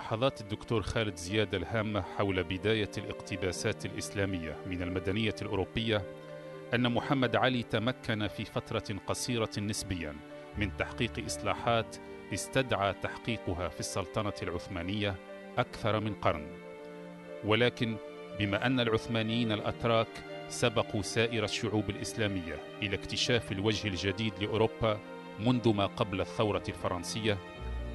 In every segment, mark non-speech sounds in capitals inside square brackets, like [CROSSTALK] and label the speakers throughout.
Speaker 1: ملاحظات الدكتور خالد زياد الهامة حول بداية الاقتباسات الإسلامية من المدنية الأوروبية أن محمد علي تمكن في فترة قصيرة نسبيا من تحقيق إصلاحات استدعى تحقيقها في السلطنة العثمانية أكثر من قرن ولكن بما أن العثمانيين الأتراك سبقوا سائر الشعوب الإسلامية إلى اكتشاف الوجه الجديد لأوروبا منذ ما قبل الثورة الفرنسية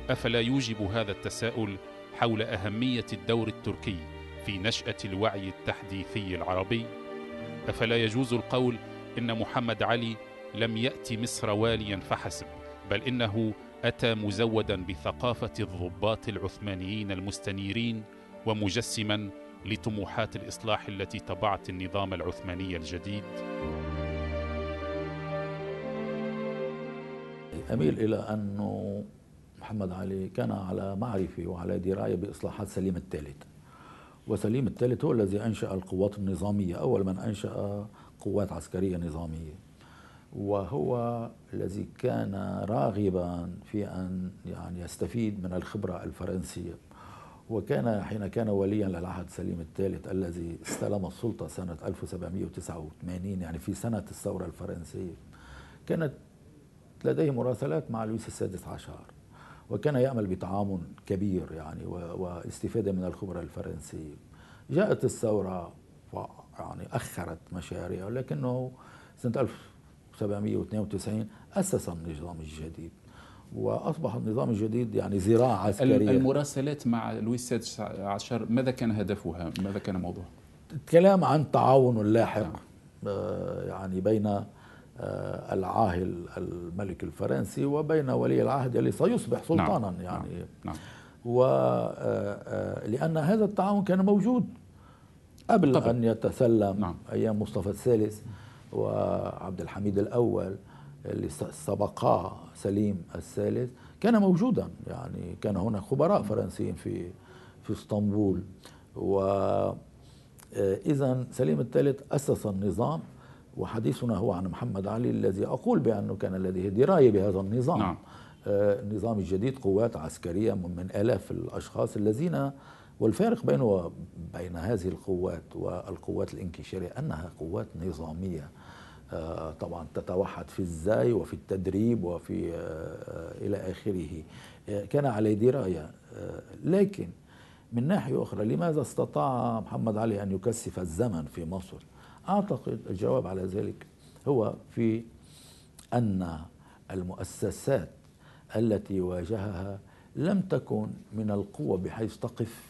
Speaker 1: أفلا يوجب هذا التساؤل حول أهمية الدور التركي في نشأة الوعي التحديثي العربي أفلا يجوز القول إن محمد علي لم يأتي مصر واليا فحسب بل إنه أتى مزودا بثقافة الضباط العثمانيين المستنيرين ومجسما لطموحات الإصلاح التي طبعت النظام العثماني الجديد
Speaker 2: أميل إلى أنه محمد علي كان على معرفة وعلى دراية بإصلاحات سليم الثالث وسليم الثالث هو الذي أنشأ القوات النظامية أول من أنشأ قوات عسكرية نظامية وهو الذي كان راغبا في أن يعني يستفيد من الخبرة الفرنسية وكان حين كان وليا للعهد سليم الثالث الذي استلم السلطة سنة 1789 يعني في سنة الثورة الفرنسية كانت لديه مراسلات مع لويس السادس عشر وكان يأمل بتعاون كبير يعني واستفادة من الخبرة الفرنسية جاءت الثورة يعني أخرت مشاريع لكنه سنة 1792 أسس النظام الجديد واصبح النظام الجديد يعني زراعه عسكريه
Speaker 1: المراسلات مع لويس السادس عشر ماذا كان هدفها؟ ماذا كان موضوعها؟
Speaker 2: الكلام عن تعاون لاحق نعم. آه، يعني بين آه، العاهل الملك الفرنسي وبين ولي العهد الذي سيصبح نعم، سلطانا نعم. يعني نعم. ولأن آه، آه، هذا التعاون كان موجود قبل طبعا. أن يتسلم نعم. أيام مصطفى الثالث وعبد الحميد الأول اللي سبقاه سليم الثالث كان موجودا يعني كان هناك خبراء فرنسيين في في اسطنبول و إذا سليم الثالث أسس النظام وحديثنا هو عن محمد علي الذي أقول بأنه كان لديه دراية بهذا النظام نعم. النظام آه، الجديد قوات عسكرية من ألاف الأشخاص الذين والفارق بينه وبين هذه القوات والقوات الانكشارية أنها قوات نظامية آه، طبعا تتوحد في الزي وفي التدريب وفي آه، إلى آخره كان عليه دراية لكن من ناحية أخرى لماذا استطاع محمد علي أن يكثف الزمن في مصر أعتقد الجواب على ذلك هو في أن المؤسسات التي واجهها لم تكن من القوة بحيث تقف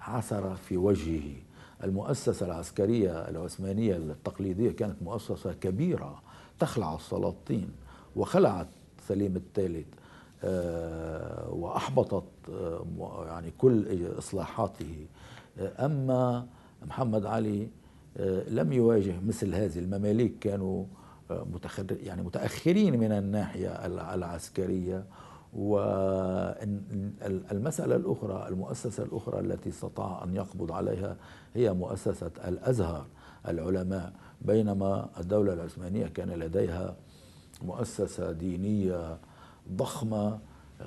Speaker 2: عثرة في وجهه المؤسسة العسكرية العثمانية التقليدية كانت مؤسسة كبيرة تخلع السلاطين وخلعت سليم الثالث آه، وأحبطت آه، يعني كل إصلاحاته آه، أما محمد علي آه، لم يواجه مثل هذه المماليك كانوا آه، يعني متأخرين من الناحية العسكرية والمسألة الأخرى المؤسسة الأخرى التي استطاع أن يقبض عليها هي مؤسسة الأزهر العلماء بينما الدولة العثمانية كان لديها مؤسسة دينية ضخمة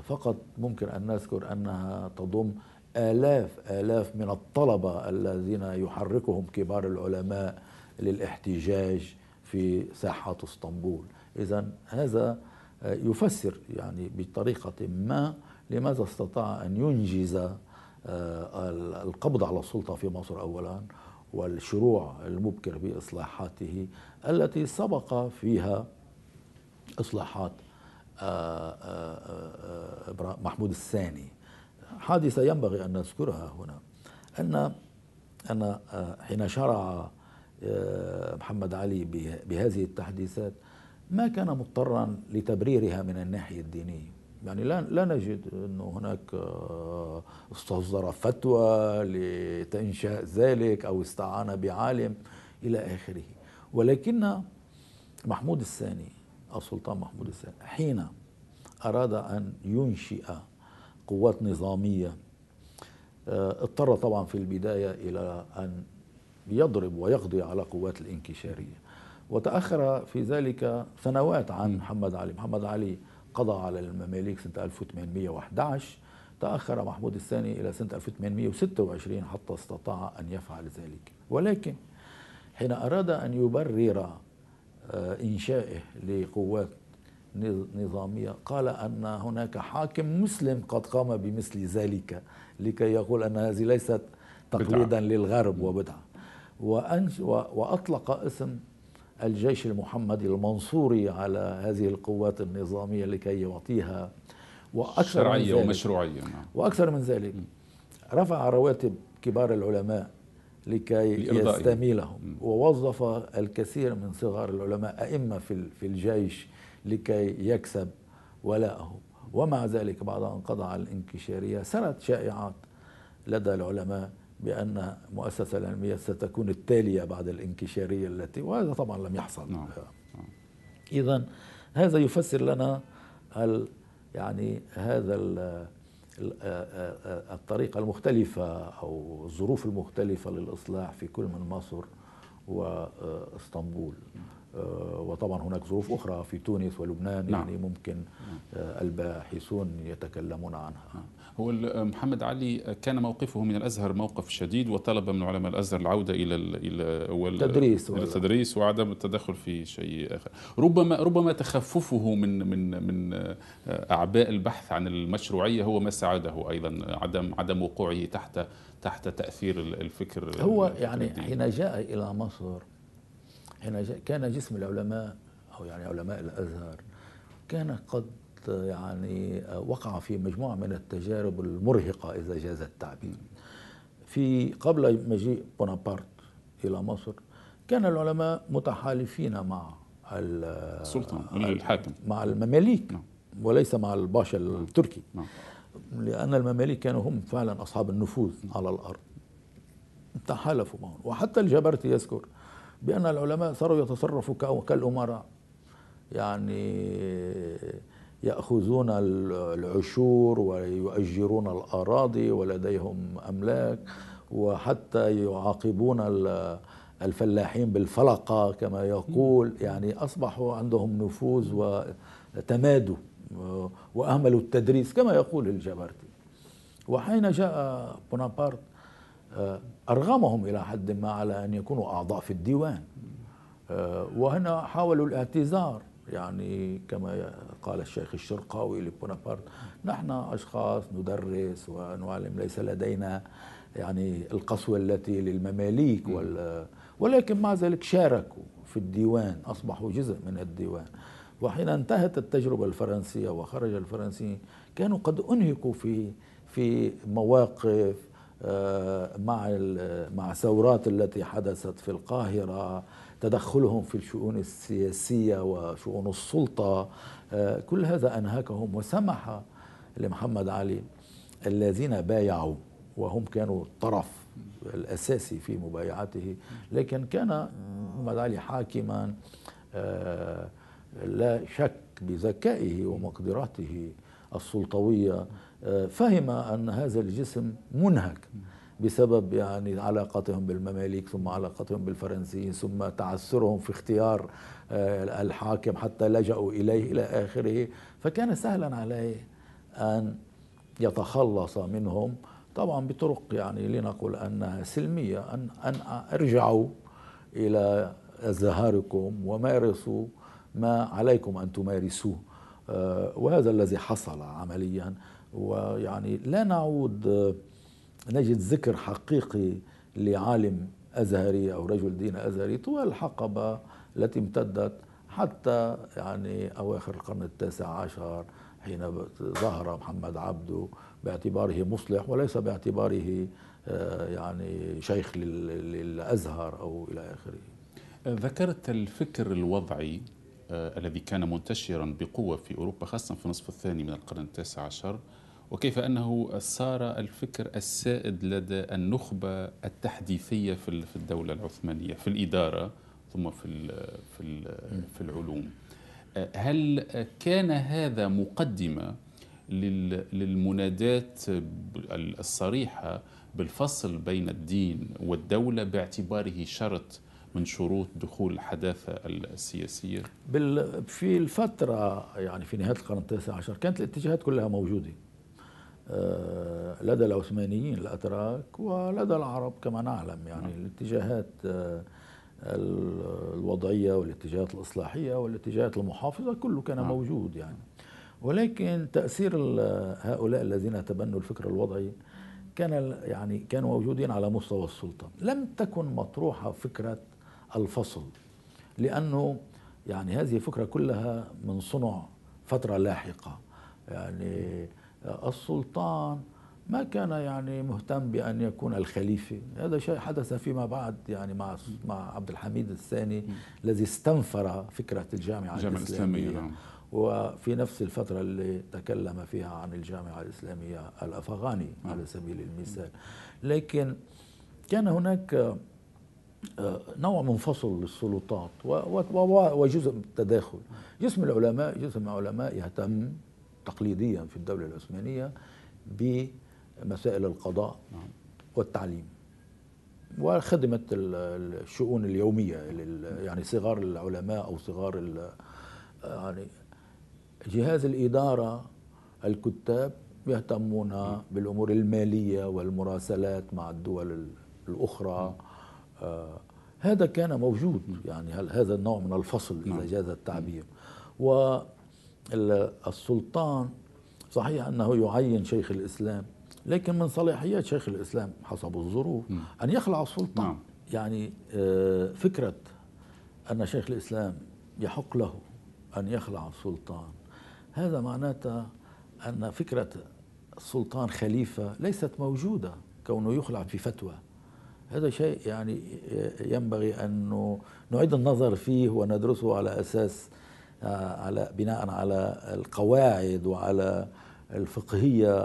Speaker 2: فقط ممكن أن نذكر أنها تضم آلاف آلاف من الطلبة الذين يحركهم كبار العلماء للاحتجاج في ساحة اسطنبول إذا هذا آه، يفسر يعني بطريقة ما لماذا استطاع أن ينجز آه، القبض على السلطة في مصر أولا والشروع المبكر بإصلاحاته التي سبق فيها إصلاحات آه، محمود الثاني حادثة ينبغي أن نذكرها هنا أن أن آه، حين شرع آه، محمد علي بهذه التحديثات ما كان مضطرا لتبريرها من الناحية الدينية يعني لا لا نجد انه هناك آه، استصدر فتوى لتنشاء ذلك او استعان بعالم الى اخره ولكن محمود الثاني السلطان محمود الثاني حين اراد ان ينشئ قوات نظامية آه، اضطر طبعا في البداية إلى أن يضرب ويقضي على قوات الانكشارية وتأخر في ذلك سنوات عن محمد علي محمد علي قضى على المماليك سنة 1811 تأخر محمود الثاني إلى سنة 1826 حتى استطاع أن يفعل ذلك ولكن حين أراد أن يبرر آه، إنشائه لقوات نظامية قال أن هناك حاكم مسلم قد قام بمثل ذلك لكي يقول أن هذه ليست تقليدا للغرب وبدعة وأطلق اسم الجيش المحمدي المنصوري على هذه القوات النظامية لكي يعطيها وأكثر شرعية ومشروعية نعم. وأكثر من ذلك رفع رواتب كبار العلماء لكي يستميلهم ووظف الكثير من صغار العلماء أئمة في الجيش لكي يكسب ولاءه ومع ذلك بعد أن قضى على الانكشارية سرت شائعات لدى العلماء بأن المؤسسة العلمية ستكون التالية بعد الانكشارية التي وهذا طبعا لم يحصل نعم. إذا هذا يفسر لنا يعني هذا الطريقة المختلفة أو الظروف المختلفة للإصلاح في كل من مصر واسطنبول آه، وطبعا هناك ظروف أخرى في تونس ولبنان نعم. يعني ممكن آه، الباحثون يتكلمون عنها نعم.
Speaker 1: هو آه، محمد علي كان موقفه من الأزهر موقف شديد وطلب من علماء الأزهر العودة إلى إلى التدريس إلى التدريس وعدم التدخل في شيء آخر ربما ربما تخففه من من من أعباء البحث عن المشروعية هو ما ساعده أيضا عدم عدم وقوعه تحت تحت تأثير الفكر هو يعني حين جاء
Speaker 2: إلى مصر حين كان جسم العلماء أو يعني علماء الأزهر كان قد يعني آه، وقع في مجموعة من التجارب المرهقة إذا جاز التعبير في قبل مجيء بونابرت إلى مصر كان العلماء متحالفين مع آه، السلطان الحاكم مع المماليك نعم. وليس مع الباشا التركي نعم. نعم. لأن المماليك كانوا هم فعلا أصحاب النفوذ على الأرض تحالفوا معهم وحتى الجبرتي يذكر بأن العلماء صاروا يتصرفوا كالأمراء يعني يأخذون العشور ويؤجرون الأراضي ولديهم أملاك وحتى يعاقبون الفلاحين بالفلقة كما يقول يعني أصبحوا عندهم نفوذ وتمادوا وأهملوا التدريس كما يقول الجبرتي وحين جاء بونابرت آه، أرغمهم إلى حد ما على أن يكونوا أعضاء في الديوان آه، وهنا حاولوا الاعتذار يعني كما قال الشيخ الشرقاوي لبونابرت نحن أشخاص ندرس ونعلم ليس لدينا يعني القسوة التي للمماليك وال ولكن مع ذلك شاركوا في الديوان أصبحوا جزء من الديوان وحين انتهت التجربة الفرنسية وخرج الفرنسيين كانوا قد أنهكوا في في مواقف آه، مع مع الثورات التي حدثت في القاهرة تدخلهم في الشؤون السياسية وشؤون السلطة آه، كل هذا أنهكهم وسمح لمحمد علي الذين بايعوا وهم كانوا الطرف الأساسي في مبايعته لكن كان محمد علي حاكما آه، لا شك بذكائه ومقدراته السلطوية فهم أن هذا الجسم منهك بسبب يعني علاقتهم بالمماليك ثم علاقتهم بالفرنسيين ثم تعثرهم في اختيار آه، الحاكم حتى لجأوا إليه إلى آخره فكان سهلا عليه أن يتخلص منهم طبعا بطرق يعني لنقل أنها سلمية أن, أن ارجعوا إلى أزهاركم ومارسوا ما عليكم أن تمارسوه آه، وهذا الذي حصل عمليا ويعني لا نعود آه، نجد ذكر حقيقي لعالم أزهري أو رجل دين أزهري طوال الحقبة التي امتدت حتى يعني أواخر القرن التاسع عشر حين ظهر محمد عبده باعتباره مصلح وليس باعتباره آه، يعني شيخ للأزهر أو إلى آخره
Speaker 1: ذكرت الفكر الوضعي آه، الذي كان منتشرا بقوة في أوروبا خاصة في النصف الثاني من القرن التاسع عشر وكيف أنه صار الفكر السائد لدى النخبة التحديثية في في الدولة العثمانية في الإدارة ثم في في في العلوم هل كان هذا مقدمة للمنادات الصريحة بالفصل بين الدين والدولة باعتباره شرط من شروط دخول الحداثة السياسية؟
Speaker 2: في الفترة يعني في نهاية القرن التاسع عشر كانت الاتجاهات كلها موجودة آه، لدى العثمانيين الأتراك ولدى العرب كما نعلم يعني نعم. الاتجاهات آه، الوضعية والاتجاهات الإصلاحية والاتجاهات المحافظة كله كان نعم. موجود يعني ولكن تأثير هؤلاء الذين تبنوا الفكر الوضعي كان يعني كانوا موجودين على مستوى السلطة لم تكن مطروحة فكرة الفصل لأنه يعني هذه الفكرة كلها من صنع فترة لاحقة يعني السلطان ما كان يعني مهتم بان يكون الخليفه هذا شيء حدث فيما بعد يعني مع مع عبد الحميد الثاني الذي استنفر فكره الجامعه الجامعه الاسلاميه, نعم. وفي نفس الفترة اللي تكلم فيها عن الجامعة الإسلامية الأفغاني نعم. على سبيل المثال لكن كان هناك آه، نوع منفصل للسلطات وجزء من التداخل جسم العلماء جسم علماء يهتم تقليديا في الدولة العثمانية بمسائل القضاء نعم. والتعليم وخدمة الشؤون اليومية يعني صغار العلماء أو صغار يعني جهاز الإدارة الكتاب يهتمون نعم. بالأمور المالية والمراسلات مع الدول الأخرى نعم. آه، هذا كان موجود يعني هذا النوع من الفصل إذا جاز التعبير و السلطان صحيح أنه يعين شيخ الإسلام لكن من صلاحيات شيخ الإسلام حسب الظروف أن يخلع السلطان نعم. يعني آه، فكرة أن شيخ الإسلام يحق له أن يخلع السلطان هذا معناته أن فكرة السلطان خليفة ليست موجودة كونه يخلع في فتوى هذا شيء يعني آه، ينبغي أن نعيد النظر فيه وندرسه على أساس على بناء على القواعد وعلى الفقهية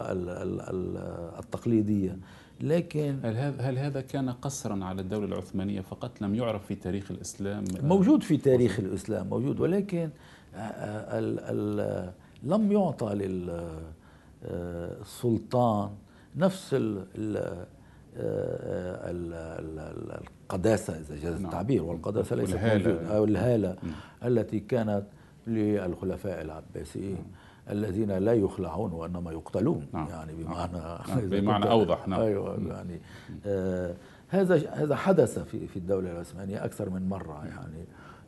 Speaker 2: التقليدية لكن
Speaker 1: هل هذا هل هذا كان قصرا على الدولة العثمانية فقط لم يعرف في تاريخ الإسلام
Speaker 2: آه، موجود في تاريخ الإسلام موجود ولكن الـ آه، آه، الـ لم يعطى للسلطان نفس الـ القداسة إذا جاز نعم. التعبير والقداسة ليست موجودة أو الهالة التي كانت للخلفاء العباسيين نعم. الذين لا يخلعون وانما يقتلون نعم. يعني نعم. بمعنى نعم. [LAUGHS] بمعنى اوضح نعم ايوه نعم. يعني آه هذا هذا حدث في في الدوله العثمانيه اكثر من مره يعني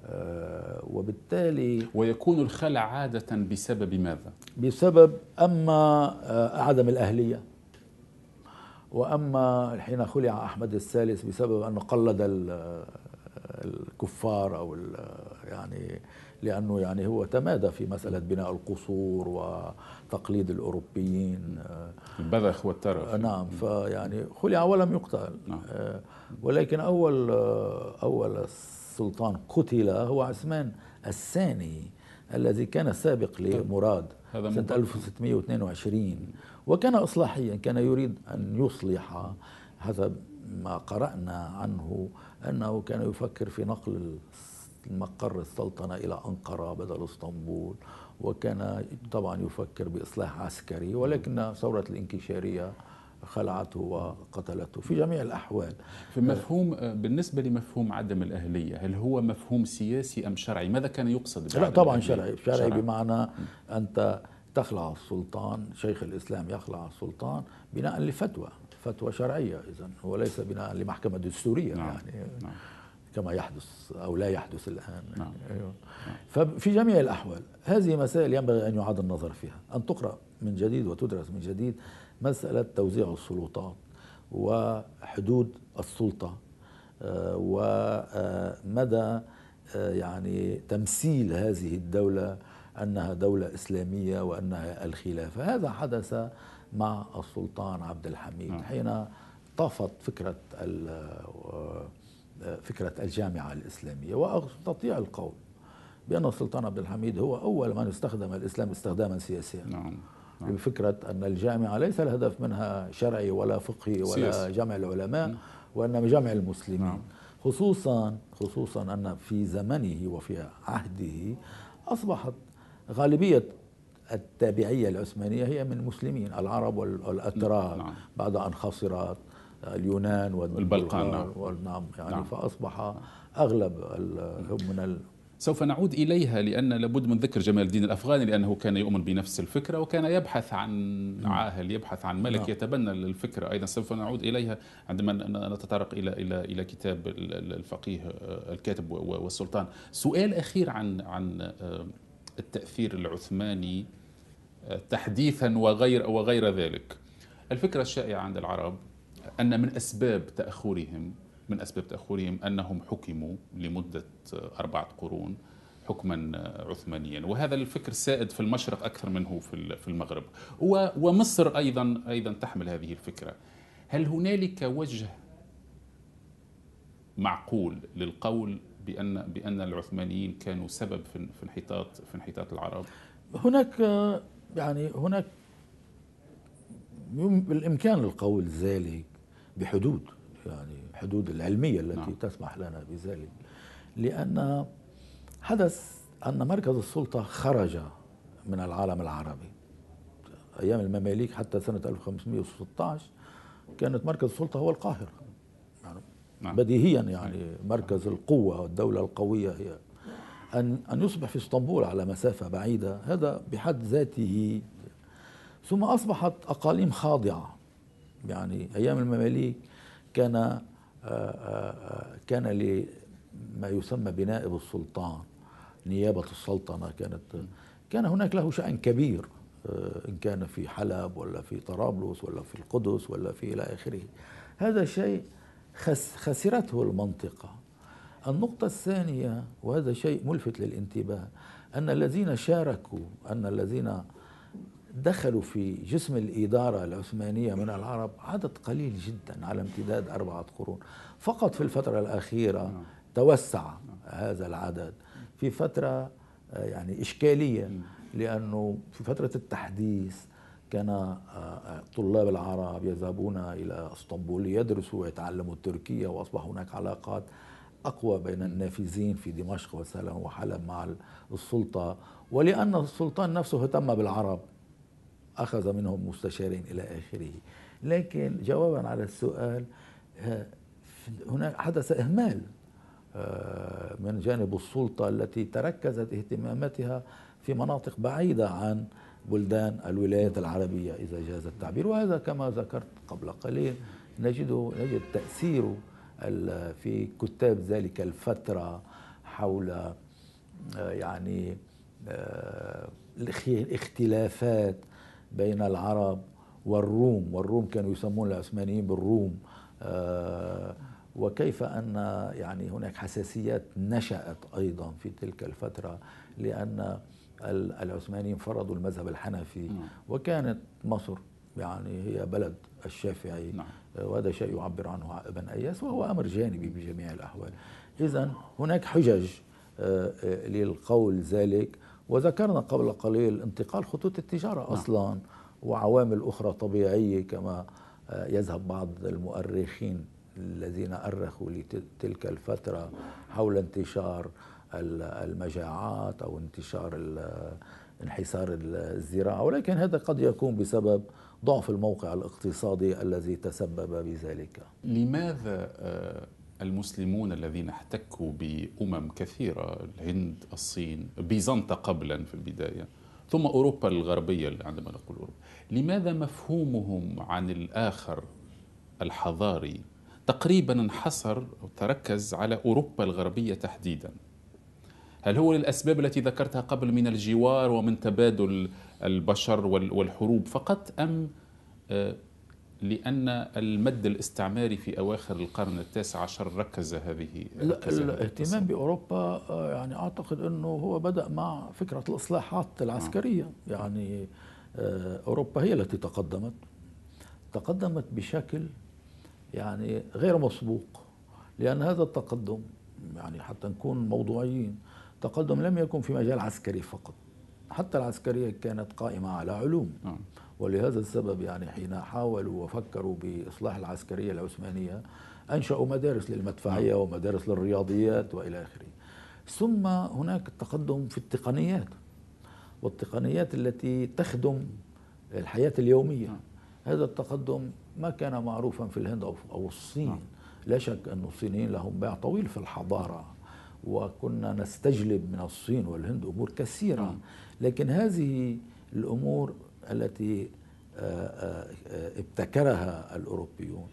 Speaker 1: آه وبالتالي ويكون الخلع عاده بسبب ماذا؟
Speaker 2: بسبب اما آه عدم الاهليه واما حين خلع احمد الثالث بسبب انه قلد آه، الكفار او آه، يعني لأنه يعني هو تمادى في مسألة بناء القصور وتقليد الأوروبيين البذخ والترف آه، نعم فيعني خلع ولم يقتل نعم. آه، ولكن أول آه، أول سلطان قتل هو عثمان الثاني الذي كان سابق طيب، لمراد هذا سنة 1622 وكان إصلاحيا كان يريد أن يصلح حسب ما قرأنا عنه أنه كان يفكر في نقل مقر السلطنة إلى أنقرة بدل اسطنبول وكان طبعا يفكر بإصلاح عسكري ولكن ثورة الانكشارية خلعته وقتلته
Speaker 1: في جميع الأحوال في مفهوم بالنسبة لمفهوم عدم الأهلية هل هو مفهوم سياسي أم شرعي ماذا كان يقصد لا طبعا شرعي شرعي بمعنى أنت
Speaker 2: تخلع السلطان شيخ الإسلام يخلع السلطان بناء لفتوى فتوى شرعية إذا وليس بناء لمحكمة دستورية نعم. يعني نعم. كما يحدث أو لا يحدث الآن نعم. أيوة. نعم. ففي جميع الأحوال هذه مسائل ينبغي أن يعاد النظر فيها أن تقرأ من جديد وتدرس من جديد مسألة توزيع السلطات وحدود السلطة آه، ومدى آه، آه، يعني تمثيل هذه الدولة أنها دولة إسلامية وأنها الخلافة هذا حدث مع السلطان عبد الحميد نعم. حين طافت فكرة فكرة الجامعة الإسلامية وأستطيع القول بأن السلطان عبد الحميد هو أول من استخدم الإسلام استخداما سياسيا نعم نعم. بفكرة أن الجامعة ليس الهدف منها شرعي ولا فقهي ولا سياسي. جمع العلماء نعم. وإنما جمع المسلمين نعم. خصوصا خصوصا أن في زمنه وفي عهده أصبحت غالبية التابعية العثمانية هي من المسلمين العرب والأتراك نعم. بعد أن خسرت
Speaker 1: اليونان والبلقان
Speaker 2: نعم يعني نعم. فأصبح أغلب
Speaker 1: هم من ال... سوف نعود إليها لأن لابد من ذكر جمال الدين الأفغاني لأنه كان يؤمن بنفس الفكرة وكان يبحث عن نعم. عاهل يبحث عن ملك نعم. يتبنى الفكرة أيضا سوف نعود إليها عندما نتطرق إلى إلى إلى كتاب الفقيه آه، الكاتب والسلطان سؤال أخير عن عن آه، التأثير العثماني آه، تحديثا وغير وغير ذلك الفكرة الشائعة عند العرب أن من أسباب تأخرهم من أسباب تأخرهم أنهم حكموا لمدة آه، أربعة قرون حكما آه، عثمانيا وهذا الفكر سائد في المشرق أكثر منه في المغرب ومصر أيضا أيضا تحمل هذه الفكرة هل هنالك وجه معقول للقول بأن بأن العثمانيين كانوا سبب في انحطاط في انحطاط العرب؟
Speaker 2: هناك آه، يعني هناك
Speaker 1: بالإمكان
Speaker 2: القول ذلك بحدود يعني حدود العلمية التي نعم. تسمح لنا بذلك لأن حدث أن مركز السلطة خرج من العالم العربي أيام المماليك حتى سنة 1516 كانت مركز السلطة هو القاهرة يعني نعم. بديهيا نعم. يعني مركز نعم. القوة والدولة القوية هي أن أن يصبح في اسطنبول على مسافة بعيدة هذا بحد ذاته ثم أصبحت أقاليم خاضعة يعني أيام المماليك كان آه، آه، كان لما يسمى بنائب السلطان نيابة السلطنة كانت كان هناك له شأن كبير آه، إن كان في حلب ولا في طرابلس ولا في القدس ولا في إلى آخره هذا شيء خسرته المنطقة النقطة الثانية وهذا شيء ملفت للانتباه أن الذين شاركوا أن الذين دخلوا في جسم الإدارة العثمانية من العرب عدد قليل جدا على امتداد أربعة قرون فقط في الفترة الأخيرة نعم. توسع نعم. هذا العدد في فترة آه، يعني إشكالية نعم. لأنه في فترة التحديث كان آه، آه، طلاب العرب يذهبون إلى اسطنبول ليدرسوا ويتعلموا التركية وأصبح هناك علاقات أقوى بين النافذين في دمشق وسلم وحلب مع السلطة ولأن السلطان نفسه اهتم بالعرب أخذ منهم مستشارين إلى آخره لكن جوابا على السؤال آه، هناك حدث إهمال آه، من جانب السلطة التي تركزت اهتماماتها في مناطق بعيدة عن بلدان الولايات العربية إذا جاز التعبير وهذا كما ذكرت قبل قليل نجده نجد تأثيره في كتاب ذلك الفترة حول آه، يعني الاختلافات بين العرب والروم والروم كانوا يسمون العثمانيين بالروم آه، وكيف أن يعني هناك حساسيات نشأت أيضا في تلك الفترة لأن العثمانيين فرضوا المذهب الحنفي نعم. وكانت مصر يعني هي بلد الشافعي نعم. آه، وهذا شيء يعبر عنه ابن اياس وهو امر جانبي بجميع الاحوال اذا هناك حجج آه، للقول ذلك وذكرنا قبل قليل انتقال خطوط التجارة نعم. أصلا وعوامل أخرى طبيعية كما آه، يذهب بعض المؤرخين الذين أرخوا لتلك الفترة حول انتشار المجاعات أو انتشار انحسار الزراعة ولكن هذا قد يكون بسبب ضعف الموقع الاقتصادي الذي تسبب بذلك
Speaker 1: لماذا آه، المسلمون الذين احتكوا بأمم كثيرة الهند الصين بيزنطة قبلا في البداية ثم أوروبا الغربية عندما نقول أوروبا لماذا مفهومهم عن الآخر الحضاري تقريبا انحصر أو تركز على أوروبا الغربية تحديدا هل هو للأسباب التي ذكرتها قبل من الجوار ومن تبادل البشر والحروب فقط أم آه، لأن المد الاستعماري في أواخر القرن التاسع عشر ركز هذه لا الاهتمام
Speaker 2: بأوروبا آه، يعني أعتقد أنه هو بدأ مع فكرة الإصلاحات العسكرية آه. يعني آه، أوروبا هي التي تقدمت تقدمت بشكل يعني غير مسبوق لأن هذا التقدم يعني حتى نكون موضوعيين تقدم لم يكن في مجال عسكري فقط حتى العسكرية كانت قائمة على علوم ولهذا السبب يعني حين حاولوا وفكروا بإصلاح العسكرية العثمانية أنشأوا مدارس للمدفعية نعم. ومدارس للرياضيات وإلى آخره ثم هناك التقدم في التقنيات والتقنيات التي تخدم الحياة اليومية نعم. هذا التقدم ما كان معروفا في الهند أو الصين نعم. لا شك أن الصينيين لهم باع طويل في الحضارة وكنا نستجلب من الصين والهند أمور كثيرة لكن هذه الأمور التي آه، آه، ابتكرها الأوروبيون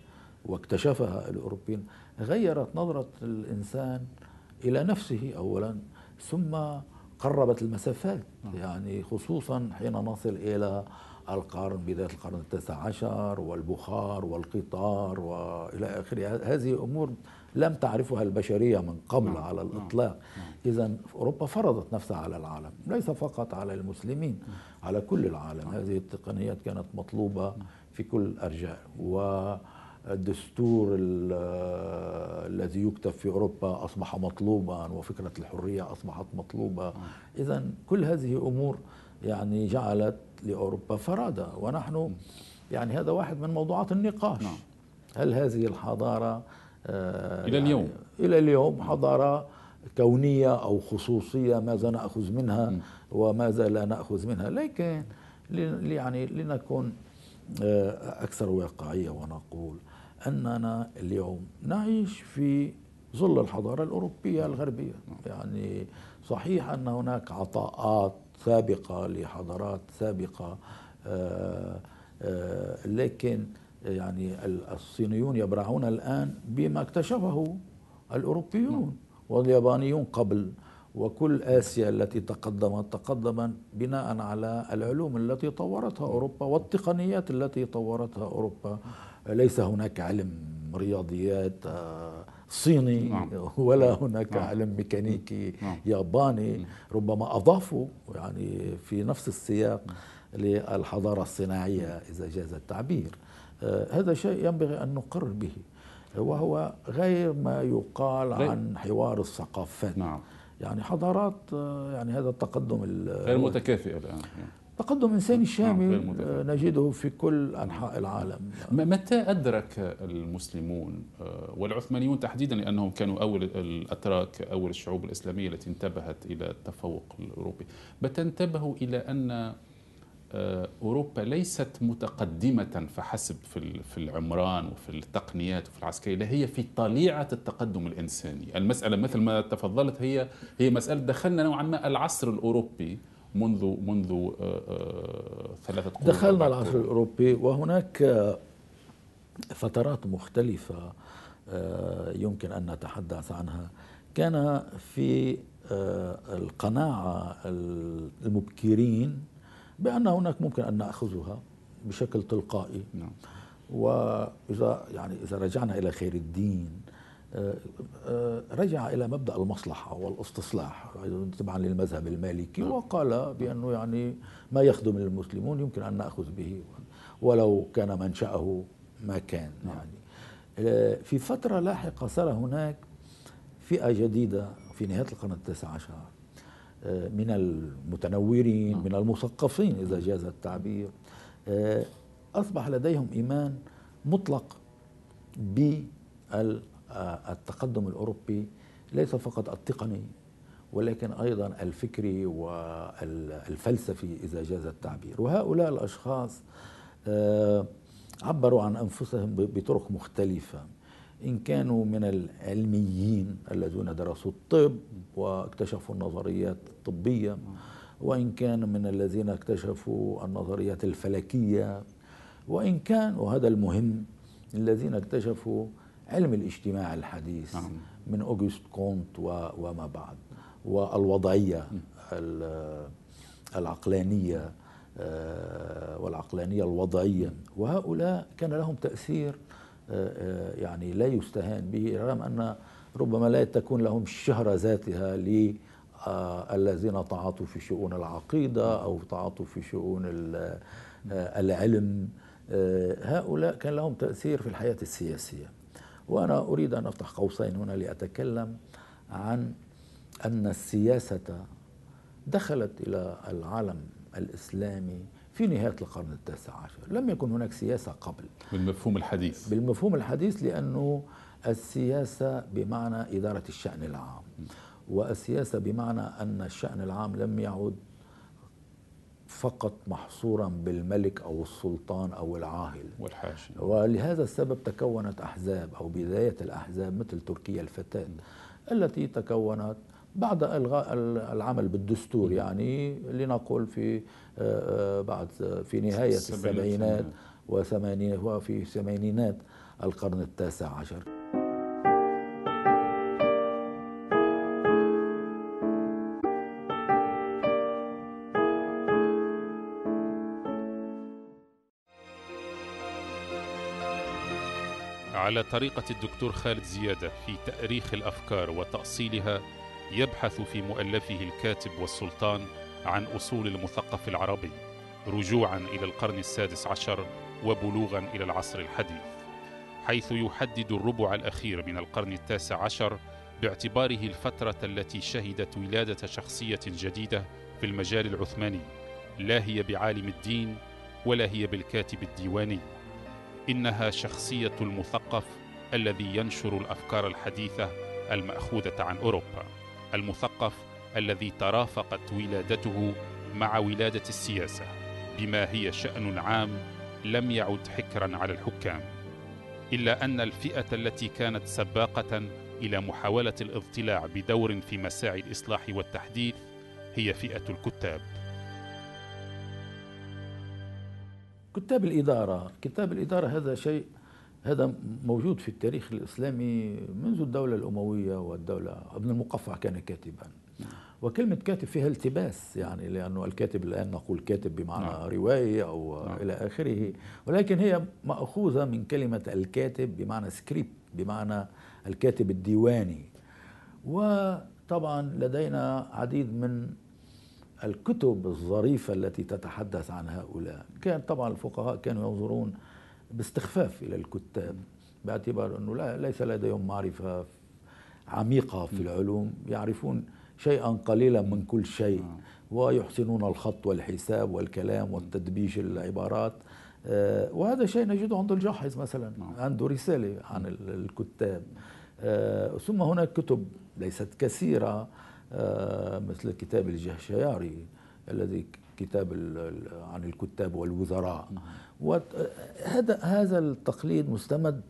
Speaker 2: واكتشفها الأوروبيين غيرت نظرة الإنسان إلى نفسه أولا ثم قربت المسافات نعم. يعني خصوصا حين نصل إلى القرن بداية القرن التاسع عشر والبخار والقطار وإلى آخره هذه أمور لم تعرفها البشرية من قبل نعم. على نعم. الإطلاق نعم. إذا أوروبا فرضت نفسها على العالم ليس فقط على المسلمين نعم. على كل العالم نعم. هذه التقنيات كانت مطلوبة نعم. في كل الأرجاء والدستور الذي يكتب في أوروبا أصبح مطلوبا وفكرة الحرية أصبحت مطلوبة إذا كل هذه أمور يعني جعلت لأوروبا فرادة ونحن يعني هذا واحد من موضوعات النقاش نعم. هل هذه الحضارة آه إلى يعني اليوم إلى اليوم حضارة كونية أو خصوصية ماذا نأخذ منها م. وماذا لا نأخذ منها لكن يعني لنكون آه أكثر واقعية ونقول أننا اليوم نعيش في ظل الحضارة الأوروبية الغربية نعم. يعني صحيح أن هناك عطاءات سابقة لحضارات سابقة آه، آه، لكن يعني الصينيون يبرعون الآن بما اكتشفه الأوروبيون نعم. واليابانيون قبل وكل آسيا التي تقدمت تقدمت بناء على العلوم التي طورتها أوروبا والتقنيات التي طورتها أوروبا ليس هناك علم رياضيات آه، صيني نعم. ولا نعم. هناك نعم. علم ميكانيكي نعم. نعم. ياباني نعم. ربما أضافوا يعني في نفس السياق للحضارة الصناعية إذا جاز التعبير آه، هذا شيء ينبغي أن نقر به وهو غير ما يقال عن حوار الثقافات نعم. يعني حضارات آه، يعني هذا التقدم غير
Speaker 1: متكافئة الآن
Speaker 2: تقدم إنساني نعم، شامل آه، نجده في كل أنحاء العالم
Speaker 1: متى أدرك المسلمون آه، والعثمانيون تحديدا لأنهم كانوا أول الأتراك أول الشعوب الإسلامية التي انتبهت إلى التفوق الأوروبي متى انتبهوا إلى أن آه، أوروبا ليست متقدمة فحسب في العمران وفي التقنيات وفي العسكرية لا هي في طليعة التقدم الإنساني المسألة مثل ما تفضلت هي هي مسألة دخلنا نوعا ما العصر الأوروبي منذ منذ آه، آه، ثلاثة قرون دخلنا العصر
Speaker 2: الأوروبي وهناك آه، فترات مختلفة يمكن أن نتحدث عنها كان في القناعة المبكرين بأن هناك ممكن أن نأخذها بشكل تلقائي نعم. وإذا يعني إذا رجعنا إلى خير الدين آه، آه، رجع الى مبدا المصلحه والاستصلاح تبعا للمذهب المالكي نعم. وقال بانه يعني ما يخدم المسلمون يمكن ان ناخذ به ولو كان منشاه ما كان نعم. يعني آه، في فتره لاحقه صار هناك فئه جديده في نهايه القرن التاسع عشر من المتنورين نعم. من المثقفين اذا جاز التعبير اصبح لديهم ايمان مطلق ب التقدم الأوروبي ليس فقط التقني ولكن أيضا الفكري والفلسفي إذا جاز التعبير وهؤلاء الأشخاص آه، عبروا عن أنفسهم بطرق مختلفة إن كانوا من العلميين الذين درسوا الطب واكتشفوا النظريات الطبية وإن كان من الذين اكتشفوا النظريات الفلكية وإن كان وهذا المهم الذين اكتشفوا علم الاجتماع الحديث نعم. من اوجست كونت وما بعد والوضعية العقلانية آه، والعقلانية الوضعية وهؤلاء كان لهم تأثير آه، آه، يعني لا يستهان به رغم أن ربما لا تكون لهم الشهرة ذاتها ل الذين تعاطوا في شؤون العقيدة أو تعاطوا في شؤون العلم هؤلاء كان لهم تأثير في الحياة السياسية وأنا أريد أن أفتح قوسين هنا لأتكلم عن أن السياسة دخلت إلى العالم الإسلامي في نهاية القرن التاسع عشر لم يكن هناك سياسة قبل
Speaker 1: بالمفهوم الحديث
Speaker 2: بالمفهوم الحديث لأنه السياسة بمعنى إدارة الشأن العام والسياسة بمعنى أن الشأن العام لم يعد فقط محصورا بالملك أو السلطان أو العاهل والحاشي ولهذا السبب تكونت أحزاب أو بداية الأحزاب مثل تركيا الفتاة التي تكونت بعد الغاء العمل بالدستور يعني لنقول في آه، آه، بعد في نهايه السبعينات وثمانين وفي ثمانينات القرن التاسع عشر
Speaker 1: على طريقة الدكتور خالد زيادة في تأريخ الأفكار وتأصيلها يبحث في مؤلفه الكاتب والسلطان عن أصول المثقف العربي رجوعا إلى القرن السادس عشر وبلوغا إلى العصر الحديث حيث يحدد الربع الأخير من القرن التاسع عشر باعتباره الفترة التي شهدت ولادة شخصية جديدة في المجال العثماني لا هي بعالم الدين ولا هي بالكاتب الديواني انها شخصيه المثقف الذي ينشر الافكار الحديثه الماخوذه عن اوروبا المثقف الذي ترافقت ولادته مع ولاده السياسه بما هي شان عام لم يعد حكرا على الحكام الا ان الفئه التي كانت سباقه الى محاوله الاضطلاع بدور في مساعي الاصلاح والتحديث هي فئه الكتاب
Speaker 2: كتاب الإدارة كتاب الإدارة هذا شيء هذا موجود في التاريخ الإسلامي منذ الدولة الأموية والدولة ابن المقفع كان كاتبا نعم. وكلمة كاتب فيها التباس يعني لأنه الكاتب الآن نقول كاتب بمعنى نعم. رواية أو نعم. إلى آخره ولكن هي مأخوذة من كلمة الكاتب بمعنى سكريبت بمعنى الكاتب الديواني وطبعا لدينا عديد من الكتب الظريفة التي تتحدث عن هؤلاء كان طبعا الفقهاء كانوا ينظرون باستخفاف إلى الكتاب باعتبار أنه لا ليس لديهم معرفة عميقة في العلوم يعرفون شيئا قليلا من كل شيء آه. ويحسنون الخط والحساب والكلام والتدبيج العبارات آه، وهذا شيء نجده عند الجاحظ مثلا آه. عنده رسالة عن الكتاب ثم هناك كتب ليست كثيرة آه، مثل كتاب الجهشياري الذي كتاب عن الكتاب والوزراء وهذا هذا التقليد مستمد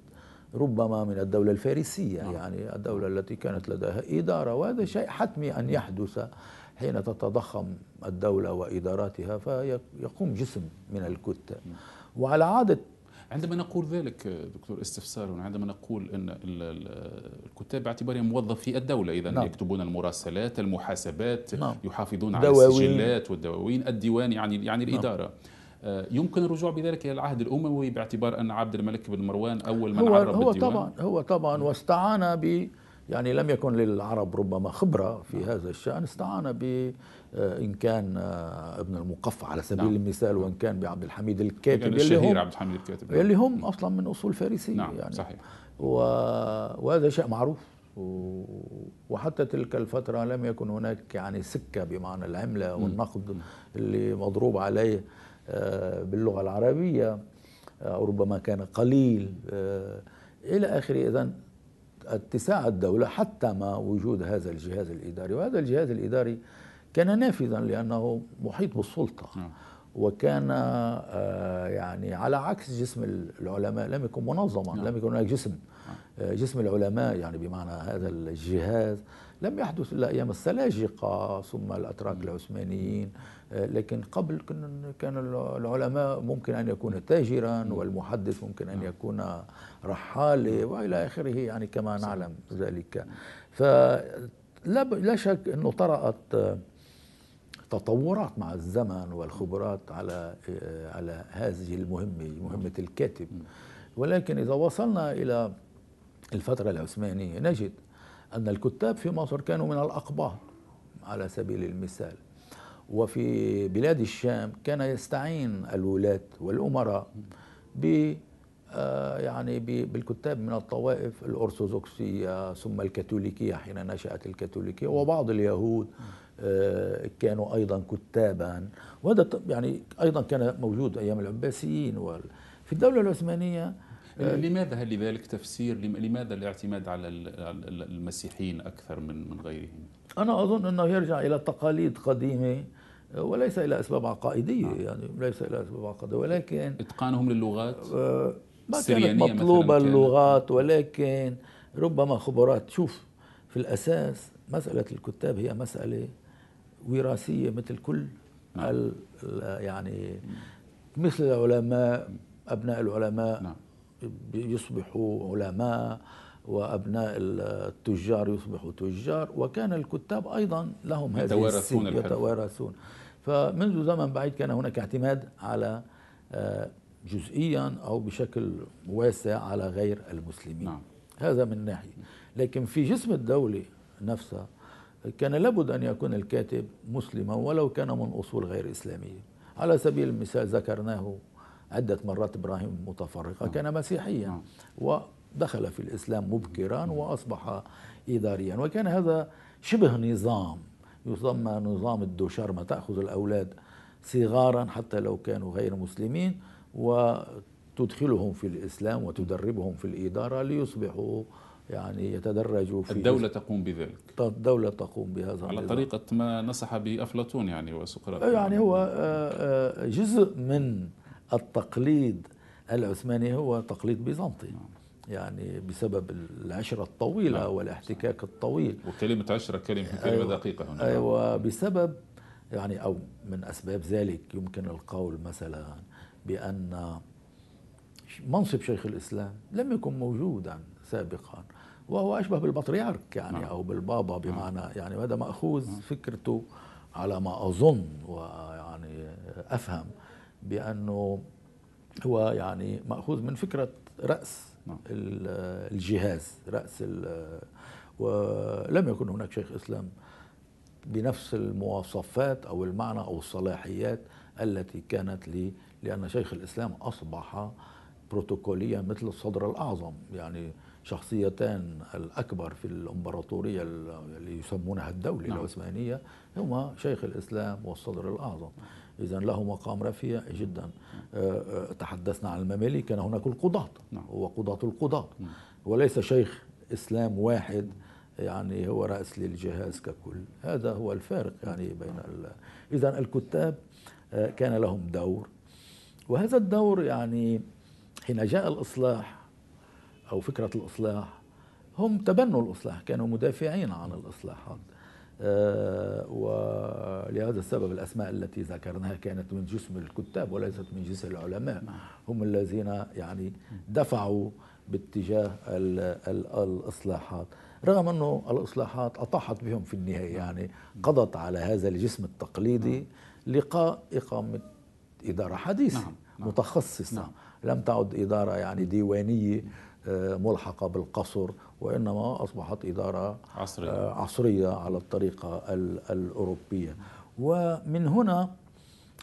Speaker 2: ربما من الدولة الفارسية نعم. يعني الدولة التي كانت لديها إدارة وهذا شيء حتمي أن يحدث حين تتضخم الدولة وإداراتها فيقوم جسم
Speaker 1: من الكتاب وعلى عادة عندما نقول ذلك دكتور استفسار عندما نقول ان الكتاب باعتبارهم موظفي الدوله اذا نعم. يكتبون المراسلات المحاسبات نعم. يحافظون على السجلات والدواوين الديوان يعني يعني نعم. الاداره نعم. يمكن الرجوع بذلك الى العهد الاموي باعتبار ان عبد الملك بن مروان اول من هو عرب هو طبعا
Speaker 2: هو طبعا واستعان ب يعني لم يكن للعرب ربما خبره في نعم. هذا الشان استعان ب آه، ان كان آه، ابن المقفع على سبيل نعم. المثال وان كان بعبد الحميد الكاتب اللي هم عبد
Speaker 1: الحميد الكاتب اللي
Speaker 2: هم نعم. اصلا من اصول فارسيه نعم يعني صحيح و... وهذا شيء معروف و... وحتى تلك الفتره لم يكن هناك يعني سكه بمعنى العمله والنقد م. اللي مضروب عليه آه، باللغه العربيه او ربما كان قليل الى اخره اذا اتساع الدوله حتى ما وجود هذا الجهاز الاداري وهذا الجهاز الاداري كان نافذا لأنه محيط بالسلطة نعم. وكان آه، يعني على عكس جسم العلماء لم يكن منظما نعم. لم يكن هناك جسم نعم. آه، جسم العلماء يعني بمعنى هذا الجهاز لم يحدث الا ايام السلاجقه ثم الاتراك العثمانيين آه، لكن قبل كان العلماء ممكن ان يكون تاجرا والمحدث ممكن ان يكون رحاله والى اخره يعني كما نعلم ذلك فلا لا شك انه طرات تطورات مع الزمن والخبرات على على هذه المهمة مهمة الكاتب ولكن إذا وصلنا إلى الفترة العثمانية نجد أن الكتاب في مصر كانوا من الأقباط على سبيل المثال وفي بلاد الشام كان يستعين الولاة والأمراء ب آه، يعني بالكتاب من الطوائف الأرثوذكسية ثم الكاثوليكية حين نشأت الكاثوليكية وبعض اليهود آه، كانوا ايضا كتابا وهذا يعني ايضا كان موجود ايام العباسيين في الدوله العثمانيه
Speaker 1: آه، لماذا هل لذلك تفسير لماذا الاعتماد على المسيحيين اكثر من من غيرهم؟
Speaker 2: انا اظن انه يرجع الى تقاليد قديمه آه، وليس الى اسباب عقائديه يعني ليس الى اسباب عقائديه ولكن اتقانهم للغات ما كانت مطلوبه اللغات ولكن ربما خبرات شوف في الاساس مساله الكتاب هي مساله وراثيه مثل كل نعم. يعني مثل العلماء ابناء العلماء نعم. يصبحوا علماء وابناء التجار يصبحوا تجار وكان الكتاب ايضا لهم هذه يتوارثون يتوارثون فمنذ زمن بعيد كان هناك اعتماد على آه، جزئيا او بشكل واسع على غير المسلمين نعم. هذا من ناحيه لكن في جسم الدوله نفسها كان لابد أن يكون الكاتب مسلما ولو كان من أصول غير إسلامية على سبيل المثال ذكرناه عدة مرات إبراهيم متفرقة نعم. كان مسيحيا نعم. ودخل في الإسلام مبكرا وأصبح إداريا وكان هذا شبه نظام يسمى نظام الدوشرمة تأخذ الأولاد صغارا حتى لو كانوا غير مسلمين وتدخلهم في الإسلام وتدربهم في الإدارة ليصبحوا يعني يتدرج في الدولة
Speaker 1: تقوم بذلك
Speaker 2: الدولة تقوم بهذا على
Speaker 1: طريقة ما نصح بأفلاطون يعني وسقراط يعني هو
Speaker 2: آه، آه، جزء من التقليد العثماني هو تقليد بيزنطي نعم. يعني بسبب العشرة الطويلة نعم. والاحتكاك الطويل
Speaker 1: وكلمة عشرة كلمة كلمة أيوة دقيقة هنا أيوة
Speaker 2: بسبب يعني أو من أسباب ذلك يمكن القول مثلا بأن منصب شيخ الإسلام لم يكن موجودا سابقا وهو أشبه بالبطريرك يعني نعم. أو بالبابا نعم. بمعنى يعني هذا مأخوذ نعم. فكرته على ما أظن ويعني أفهم بأنه هو يعني مأخوذ من فكرة رأس الجهاز رأس ولم يكن هناك شيخ إسلام بنفس المواصفات أو المعنى أو الصلاحيات التي كانت لي لأن شيخ الإسلام أصبح بروتوكولية مثل الصدر الأعظم يعني شخصيتان الأكبر في الإمبراطورية اللي يسمونها الدولة نعم. العثمانية هما شيخ الإسلام والصدر الأعظم إذا له مقام رفيع جدا نعم. آه، آه، تحدثنا عن المماليك كان هناك القضاة نعم. هو قضاة القضاة نعم. وليس شيخ إسلام واحد يعني هو رأس للجهاز ككل هذا هو الفارق يعني بين إذا الكتاب آه، كان لهم دور وهذا الدور يعني حين جاء الإصلاح أو فكرة الإصلاح هم تبنوا الإصلاح كانوا مدافعين عن الإصلاحات آه، ولهذا السبب الأسماء التي ذكرناها كانت من جسم الكتاب وليست من جسم العلماء نعم. هم الذين يعني دفعوا باتجاه الـ الـ الإصلاحات رغم أنه الإصلاحات أطاحت بهم في النهاية نعم. يعني قضت على هذا الجسم التقليدي نعم. لقاء إقامة إدارة حديثة متخصصة لم تعد إدارة يعني ديوانية آه، ملحقة بالقصر وإنما أصبحت إدارة عصرية, آه، عصرية على الطريقة الأوروبية ومن هنا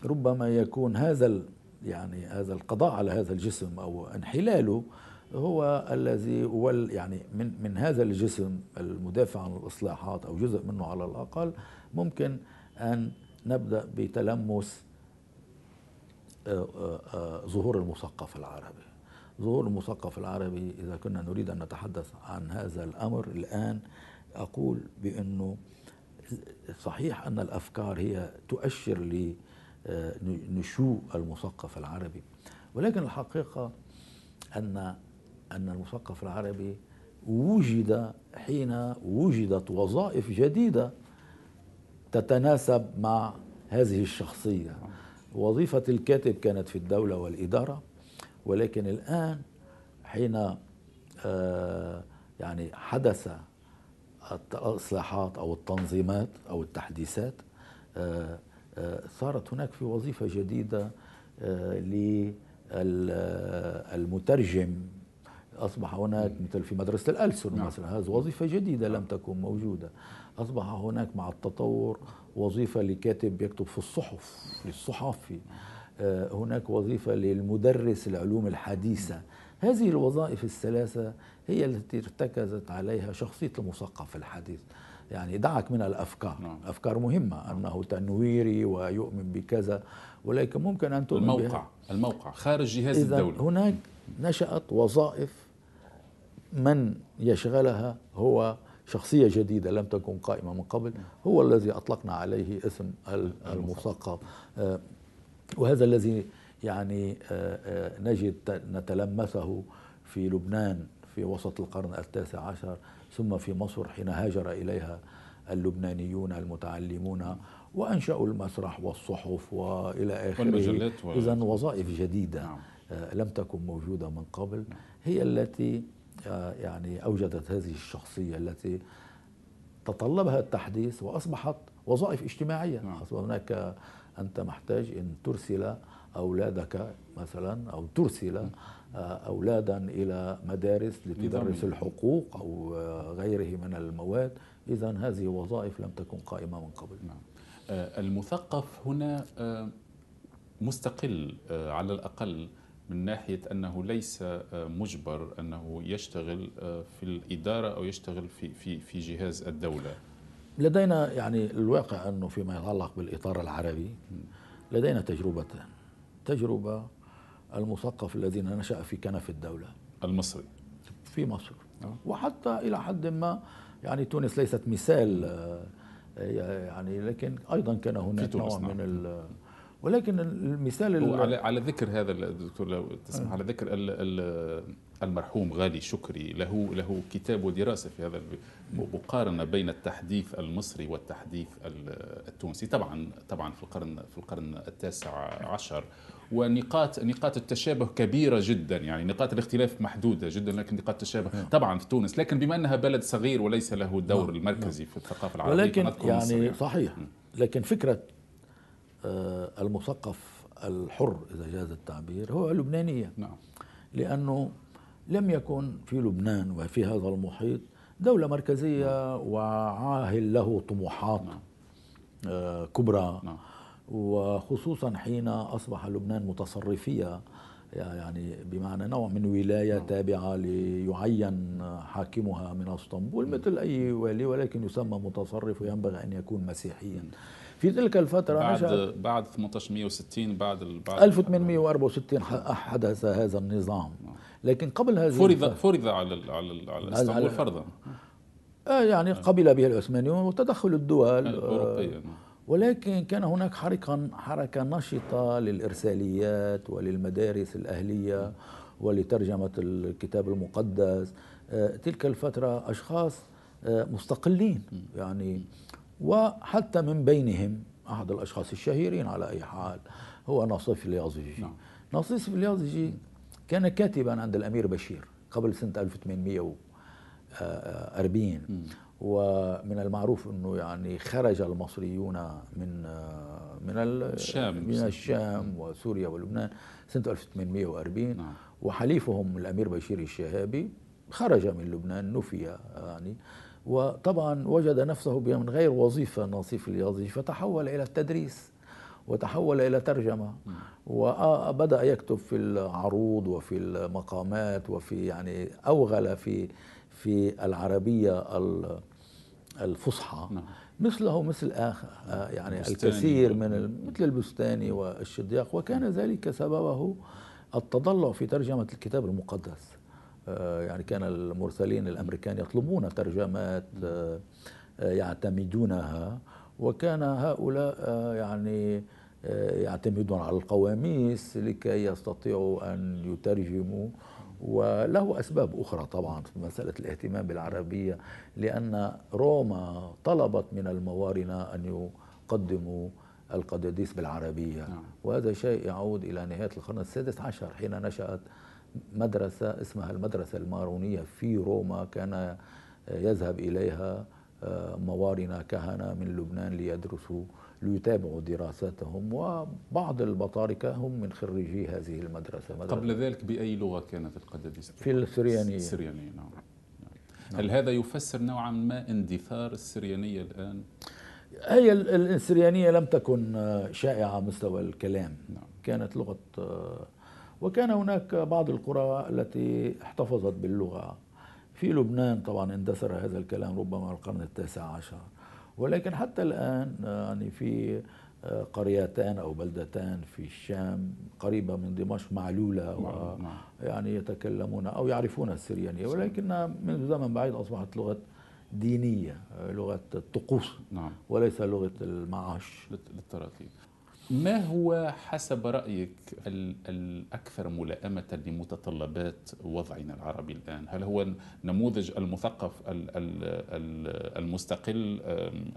Speaker 2: ربما يكون هذا يعني هذا القضاء على هذا الجسم أو انحلاله هو الذي يعني من من هذا الجسم المدافع عن الاصلاحات او جزء منه على الاقل ممكن ان نبدا بتلمس آه، آه، آه، ظهور المثقف العربي ظهور المثقف العربي إذا كنا نريد أن نتحدث عن هذا الأمر الآن أقول بأنه صحيح أن الأفكار هي تؤشر لنشوء المثقف العربي ولكن الحقيقة أن أن المثقف العربي وجد حين وجدت وظائف جديدة تتناسب مع هذه الشخصية وظيفة الكاتب كانت في الدولة والإدارة ولكن الآن حين آه، يعني حدث الإصلاحات أو التنظيمات أو التحديثات آه، آه، صارت هناك في وظيفة جديدة للمترجم أصبح هناك مثل في مدرسة الألسن نعم. مثلا هذه وظيفة جديدة نعم. لم تكن موجودة أصبح هناك مع التطور وظيفة لكاتب يكتب في الصحف للصحفي آه، هناك وظيفة للمدرس العلوم الحديثة هذه الوظائف الثلاثة هي التي ارتكزت عليها شخصية المثقف الحديث يعني دعك من الأفكار نعم. أفكار مهمة أنه تنويري ويؤمن بكذا ولكن ممكن أن تؤمن الموقع بها. الموقع
Speaker 1: خارج جهاز إذن الدولة
Speaker 2: هناك نشأت وظائف من يشغلها هو شخصية جديدة لم تكن قائمة من قبل هو الذي أطلقنا عليه اسم المثقف آه، وهذا الذي يعني آه، آه، نجد نتلمسه في لبنان في وسط القرن التاسع عشر ثم في مصر حين هاجر إليها اللبنانيون المتعلمون وأنشأوا المسرح والصحف وإلى آخره إذا وظائف جديدة نعم. لم تكن موجودة من قبل هي التي يعني أوجدت هذه الشخصية التي تطلبها التحديث وأصبحت وظائف اجتماعية نعم. هناك أنت محتاج أن ترسل أولادك مثلا أو ترسل نعم. أولادا إلى مدارس لتدرس الحقوق أو غيره من المواد إذا هذه وظائف لم تكن قائمة من
Speaker 1: قبل نعم. آه، المثقف هنا آه، مستقل آه، على الأقل من ناحية أنه ليس آه، مجبر أنه يشتغل آه، في الإدارة أو يشتغل في, في, في جهاز الدولة
Speaker 2: لدينا يعني الواقع أنه فيما يتعلق بالإطار العربي لدينا تجربتان تجربة المثقف الذي نشأ في كنف الدولة المصري في مصر آه. وحتى إلى حد ما يعني تونس ليست مثال يعني لكن أيضا كان هناك نوع من نعم. ولكن المثال على,
Speaker 1: على ذكر هذا الدكتور لو تسمح أه. على ذكر المرحوم غالي شكري له له كتاب ودراسه في هذا مقارنه بين التحديث المصري والتحديث التونسي طبعا طبعا في القرن في القرن التاسع عشر ونقاط نقاط التشابه كبيره جدا يعني نقاط الاختلاف محدوده جدا لكن نقاط التشابه نعم. طبعا في تونس لكن بما انها بلد صغير وليس له الدور نعم. المركزي في الثقافه نعم. العربيه ولكن يعني
Speaker 2: صحيح لكن فكره آه، المثقف الحر إذا جاز التعبير هو لبنانية نعم. لأنه لم يكن في لبنان وفي هذا المحيط دولة مركزية نعم. وعاهل له طموحات نعم. آه، كبرى نعم. وخصوصا حين أصبح لبنان متصرفية يعني بمعنى نوع من ولاية نعم. تابعة ليعين حاكمها من اسطنبول نعم. مثل أي والي ولكن يسمى متصرف وينبغي أن يكون مسيحيا نعم. في تلك الفترة بعد نشأت
Speaker 1: بعد 1860 بعد بعد 1864
Speaker 2: حدث هذا النظام آه. لكن قبل هذه فرض
Speaker 1: فرض على الـ على الـ على اسطنبول فرضا
Speaker 2: آه يعني آه. قبل به العثمانيون وتدخل الدول آه، الأوروبية نعم. ولكن كان هناك حركة حركة نشطة للإرساليات وللمدارس الأهلية ولترجمة الكتاب المقدس تلك الفترة أشخاص مستقلين يعني وحتى من بينهم أحد الأشخاص الشهيرين على أي حال هو ناصف اليازجي نعم. ناصف اليازجي كان كاتبا عند الأمير بشير قبل سنة 1840 م. ومن المعروف انه يعني خرج المصريون من من الشام من الشام وسوريا ولبنان سنه 1840 نعم. وحليفهم الامير بشير الشهابي خرج من لبنان نفي يعني وطبعا وجد نفسه من غير وظيفة نصيف الياضي فتحول إلى التدريس وتحول إلى ترجمة وبدأ آه، آه، يكتب في العروض وفي المقامات وفي يعني أوغل في في العربية الفصحى نعم. مثله مثل آخر آه، نعم. يعني الكثير من نعم. مثل البستاني والشدياق وكان نعم. ذلك سببه التضلع في ترجمة الكتاب المقدس آه، يعني كان المرسلين الأمريكان يطلبون ترجمات آه، آه، يعتمدونها وكان هؤلاء يعني يعتمدون على القواميس لكي يستطيعوا أن يترجموا وله أسباب أخرى طبعا في مسألة الاهتمام بالعربية لأن روما طلبت من الموارنة أن يقدموا القداديس بالعربية نعم. وهذا شيء يعود إلى نهاية القرن السادس عشر حين نشأت مدرسة اسمها المدرسة المارونية في روما كان آه، يذهب إليها آه، موارنة كهنة من لبنان ليدرسوا ليتابعوا دراساتهم وبعض البطاركة هم من خريجي هذه المدرسة قبل
Speaker 1: ذلك بأي لغة كانت القدبيس؟ في السريانية السريانية نعم. نعم هل هذا يفسر نوعا ما اندثار السريانية الآن؟
Speaker 2: هي السريانية لم تكن آه، شائعة مستوى الكلام نعم. كانت لغة وكان هناك بعض القرى التي احتفظت باللغة في لبنان طبعا اندثر هذا الكلام ربما القرن التاسع عشر ولكن حتى الآن يعني في آه، قريتان أو بلدتان في الشام قريبة من دمشق معلولة نعم، نعم. يعني يتكلمون أو يعرفون السريانية ولكنها منذ زمن بعيد أصبحت لغة دينية آه، لغة الطقوس نعم. وليس لغة
Speaker 1: المعاش للتراتيب ما هو حسب رأيك الأكثر ملائمة لمتطلبات وضعنا العربي الآن؟ هل هو نموذج المثقف المستقل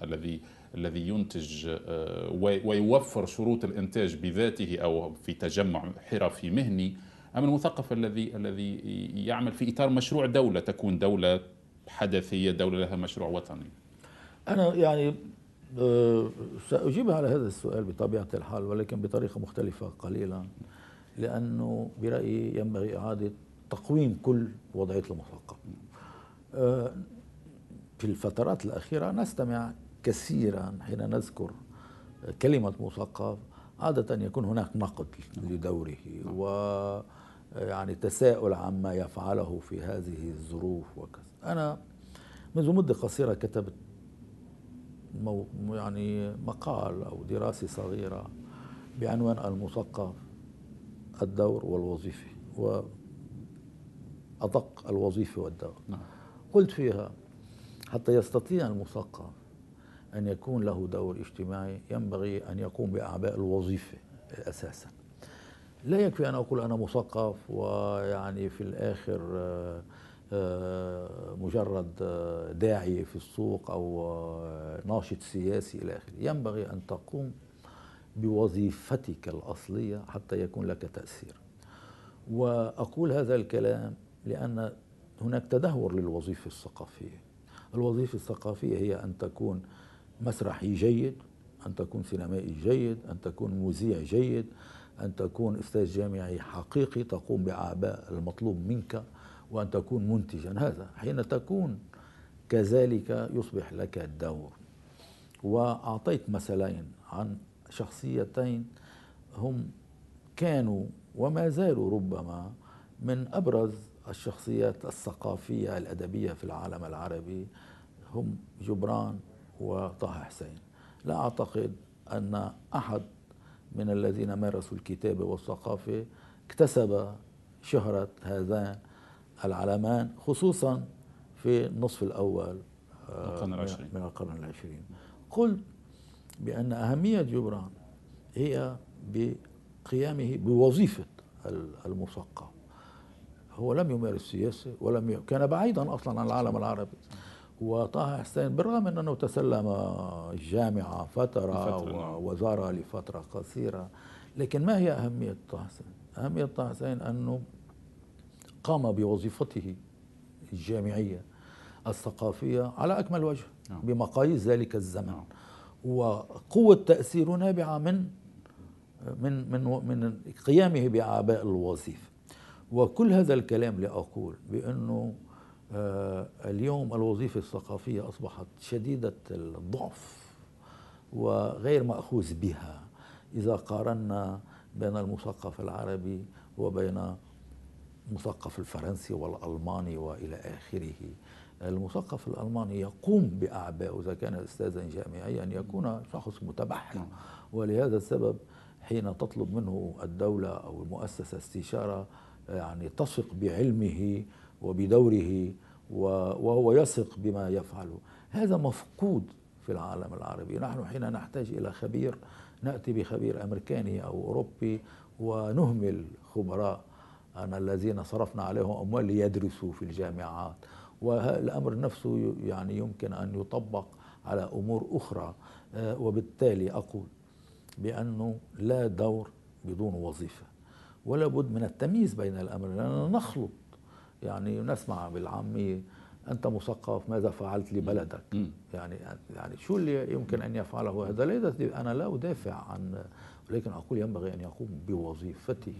Speaker 1: الذي الذي ينتج آه، ويوفر شروط الإنتاج بذاته أو في تجمع حرفي مهني أم المثقف الذي الذي يعمل في إطار مشروع دولة تكون دولة حدثية دولة لها مشروع وطني؟
Speaker 2: أنا يعني أه، سأجيب على هذا السؤال بطبيعة الحال ولكن بطريقة مختلفة قليلا لأنه برأيي ينبغي إعادة تقويم كل وضعية المثقف أه، في الفترات الأخيرة نستمع كثيرا حين نذكر كلمة مثقف عادة يكون هناك نقد لدوره و يعني تساؤل عما يفعله في هذه الظروف وكذا أنا منذ مدة قصيرة كتبت مو يعني مقال أو دراسة صغيرة بعنوان المثقف الدور والوظيفة وأدق الوظيفة والدور نعم. قلت فيها حتى يستطيع المثقف أن يكون له دور اجتماعي ينبغي أن يقوم بأعباء الوظيفة أساسا لا يكفي أن أقول أنا مثقف ويعني في الآخر آه آه، مجرد آه، داعي في السوق أو آه، ناشط سياسي إلى آخره ينبغي أن تقوم بوظيفتك الأصلية حتى يكون لك تأثير وأقول هذا الكلام لأن هناك تدهور للوظيفة الثقافية الوظيفة الثقافية هي أن تكون مسرحي جيد أن تكون سينمائي جيد أن تكون مذيع جيد أن تكون أستاذ جامعي حقيقي تقوم بأعباء المطلوب منك وأن تكون منتجا هذا حين تكون كذلك يصبح لك الدور وأعطيت مثلين عن شخصيتين هم كانوا وما زالوا ربما من أبرز الشخصيات الثقافية الأدبية في العالم العربي هم جبران وطه حسين لا أعتقد أن أحد من الذين مارسوا الكتابة والثقافة اكتسب شهرة هذان العلمان خصوصا في النصف الأول آه، القرن العشرين من القرن العشرين قلت بأن أهمية جبران هي بقيامه بوظيفة المثقف هو لم يمارس سياسة ولم ي... كان بعيدا أصلا عن العالم العربي وطه حسين بالرغم من أنه تسلم الجامعة فترة ووزارة لفترة قصيرة لكن ما هي أهمية طه حسين؟ أهمية طه حسين أنه قام بوظيفته الجامعية الثقافية على أكمل وجه نعم. بمقاييس ذلك الزمن نعم. وقوة تأثيره نابعة من من من من قيامه بأعباء الوظيفة وكل هذا الكلام لأقول بأنه آه، اليوم الوظيفة الثقافية أصبحت شديدة الضعف وغير مأخوذ بها إذا قارنا بين المثقف العربي وبين المثقف الفرنسي والألماني وإلى آخره المثقف الألماني يقوم بأعباء إذا كان أستاذا جامعيا يكون شخص متبحر ولهذا السبب حين تطلب منه الدولة أو المؤسسة استشارة يعني تثق بعلمه وبدوره وهو يثق بما يفعله هذا مفقود في العالم العربي نحن حين نحتاج إلى خبير نأتي بخبير أمريكاني أو أوروبي ونهمل خبراء أنا الذين صرفنا عليهم أموال ليدرسوا في الجامعات والأمر نفسه يعني يمكن أن يطبق على أمور أخرى آه، وبالتالي أقول بأنه لا دور بدون وظيفة ولا بد من التمييز بين الأمر لأننا نخلط يعني نسمع بالعامية أنت مثقف ماذا فعلت لبلدك يعني يعني شو اللي يمكن ان يفعله هذا؟ ليس انا لا ادافع عن ولكن اقول ينبغي ان يقوم بوظيفته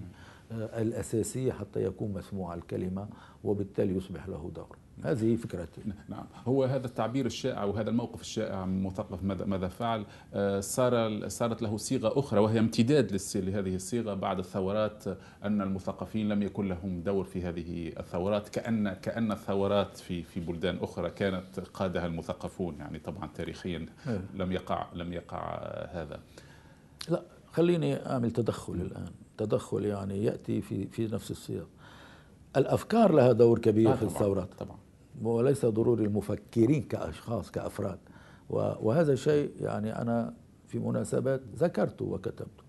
Speaker 2: آه، الاساسيه حتى يكون مسموع الكلمه وبالتالي يصبح له دور. هذه
Speaker 1: فكرتي نعم هو هذا التعبير الشائع وهذا الموقف الشائع من مثقف ماذا ماذا فعل آه، صار صارت له صيغه اخرى وهي امتداد لهذه الصيغه بعد الثورات ان المثقفين لم يكن لهم دور في هذه الثورات كان كان الثورات في في بلدان اخرى كانت قادها المثقفون يعني يعني طبعا تاريخيا إيه. لم يقع لم يقع هذا
Speaker 2: لا خليني اعمل تدخل الان تدخل يعني ياتي في في نفس السياق الافكار لها دور كبير آه، في الثورات طبعا وليس ضروري المفكرين كاشخاص كافراد وهذا شيء يعني انا في مناسبات ذكرته وكتبته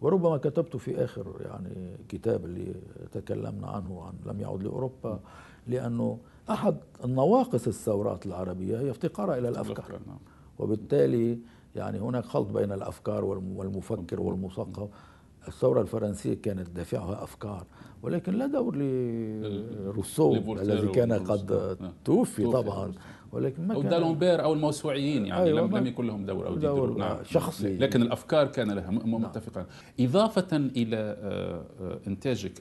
Speaker 2: وربما كتبت في اخر يعني كتاب اللي تكلمنا عنه عن لم يعد لاوروبا لانه أحد النواقص الثورات العربية هي افتقارها إلى الأفكار نعم. وبالتالي يعني هناك خلط بين الأفكار والمفكر والمثقف الثورة الفرنسية كانت دافعها أفكار ولكن لا دور لروسو الذي كان قد نعم. توفي طبعا ولكن ما او دالومبير
Speaker 1: او الموسوعيين يعني أيوة لم, لم يكن لهم دور او دور نعم شخصي لكن الافكار كان لها نعم. متفقا نعم. اضافه الى آه، آه، انتاجك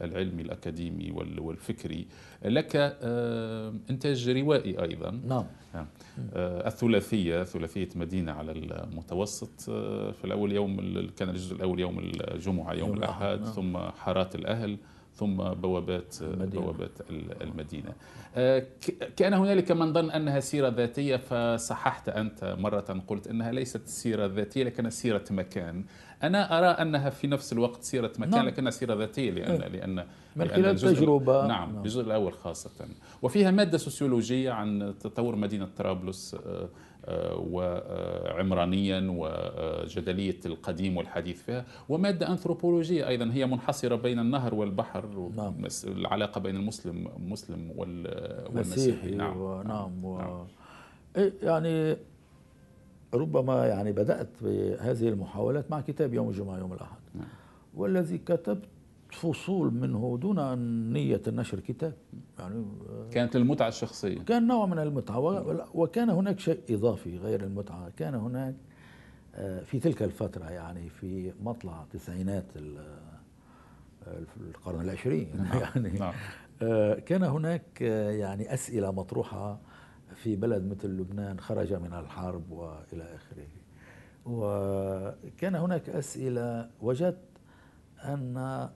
Speaker 1: العلمي الاكاديمي والفكري لك آه، انتاج روائي ايضا نعم, نعم. الثلاثيه ثلاثيه مدينه على المتوسط في الاول يوم كان الجزء الاول يوم الجمعه يوم, يوم الاحد نعم. ثم حارات الاهل ثم بوابات المدينة. بوابات المدينه آه، كان هنالك من ظن انها سيره ذاتيه فصححت انت مره قلت انها ليست سيره ذاتيه لكنها سيره مكان انا ارى انها في نفس الوقت سيره مكان نعم. لكنها سيره ذاتيه لان إيه. لان من خلال تجربه نعم،, نعم الجزء الاول خاصه وفيها ماده سوسيولوجيه عن تطور مدينه طرابلس آه، آه، وعمرانيا وجدلية القديم والحديث فيها ومادة أنثروبولوجية أيضا هي منحصرة بين النهر والبحر نعم. العلاقة بين المسلم المسلم والمسيحي نعم. نعم. نعم, و... نعم, و...
Speaker 2: نعم. يعني ربما يعني بدأت بهذه المحاولات مع كتاب يوم الجمعة يوم الأحد نعم. والذي كتبت فصول منه دون نية نشر كتاب يعني
Speaker 1: آه، كانت المتعة الشخصية
Speaker 2: كان نوع من المتعة وكان هناك شيء إضافي غير المتعة كان هناك آه، في تلك الفترة يعني في مطلع تسعينات آه، القرن العشرين [LAUGHS] نعم، يعني نعم. كان هناك يعني أسئلة مطروحة في بلد مثل لبنان خرج من الحرب وإلى آخره وكان هناك أسئلة وجدت أن